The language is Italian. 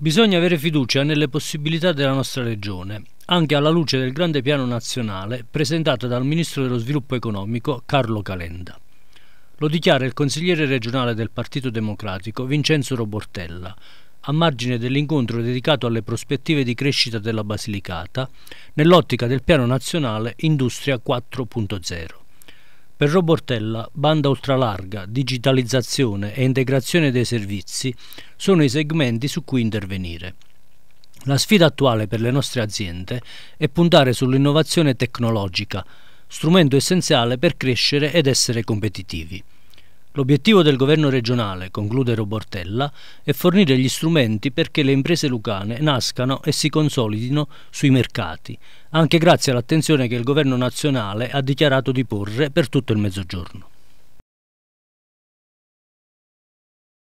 Bisogna avere fiducia nelle possibilità della nostra Regione, anche alla luce del grande piano nazionale presentato dal Ministro dello Sviluppo Economico Carlo Calenda. Lo dichiara il consigliere regionale del Partito Democratico Vincenzo Robortella, a margine dell'incontro dedicato alle prospettive di crescita della Basilicata, nell'ottica del piano nazionale Industria 4.0. Per Robortella, banda ultralarga, digitalizzazione e integrazione dei servizi sono i segmenti su cui intervenire. La sfida attuale per le nostre aziende è puntare sull'innovazione tecnologica, strumento essenziale per crescere ed essere competitivi. L'obiettivo del governo regionale, conclude Robortella, è fornire gli strumenti perché le imprese lucane nascano e si consolidino sui mercati, anche grazie all'attenzione che il governo nazionale ha dichiarato di porre per tutto il mezzogiorno.